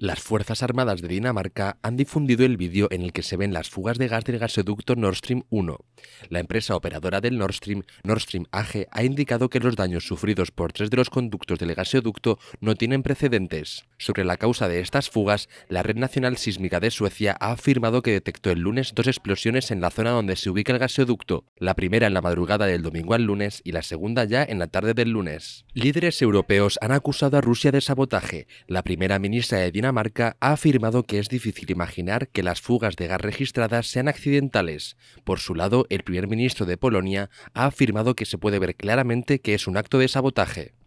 Las Fuerzas Armadas de Dinamarca han difundido el vídeo en el que se ven las fugas de gas del gasoducto Nord Stream 1. La empresa operadora del Nord Stream, Nord Stream AG, ha indicado que los daños sufridos por tres de los conductos del gasoducto no tienen precedentes. Sobre la causa de estas fugas, la Red Nacional Sísmica de Suecia ha afirmado que detectó el lunes dos explosiones en la zona donde se ubica el gasoducto, la primera en la madrugada del domingo al lunes y la segunda ya en la tarde del lunes. Líderes europeos han acusado a Rusia de sabotaje. La primera ministra de Dinamarca ha afirmado que es difícil imaginar que las fugas de gas registradas sean accidentales. Por su lado, el primer ministro de Polonia ha afirmado que se puede ver claramente que es un acto de sabotaje.